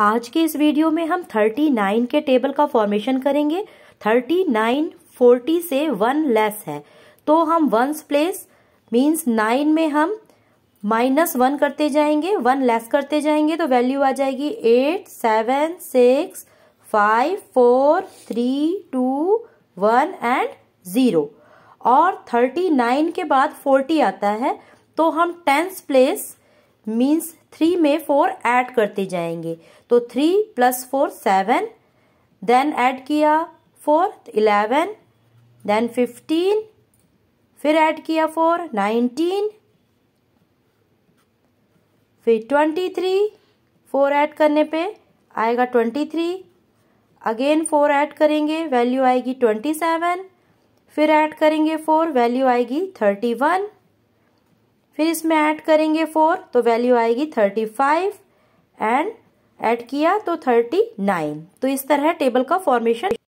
आज के इस वीडियो में हम 39 के टेबल का फॉर्मेशन करेंगे 39 40 से वन लेस है तो हम वंस प्लेस मीन्स नाइन में हम माइनस वन करते जाएंगे वन लेस करते जाएंगे तो वैल्यू आ जाएगी eight seven six five four three two one and zero और थर्टी नाइन के बाद फोर्टी आता है तो हम टेंस प्लेस मीन्स थ्री में फोर ऐड करते जाएंगे तो three plus four seven then add किया फोर इलेवन देन फिफ्टीन फिर ऐड किया फोर नाइनटीन फिर ट्वेंटी थ्री फोर ऐड करने पे आएगा twenty three again four add करेंगे वैल्यू आएगी ट्वेंटी सेवन फिर ऐड करेंगे फोर वैल्यू आएगी थर्टी वन फिर इसमें ऐड करेंगे फोर तो वैल्यू आएगी थर्टी फाइव एंड ऐड किया तो थर्टी नाइन तो इस तरह टेबल का फॉर्मेशन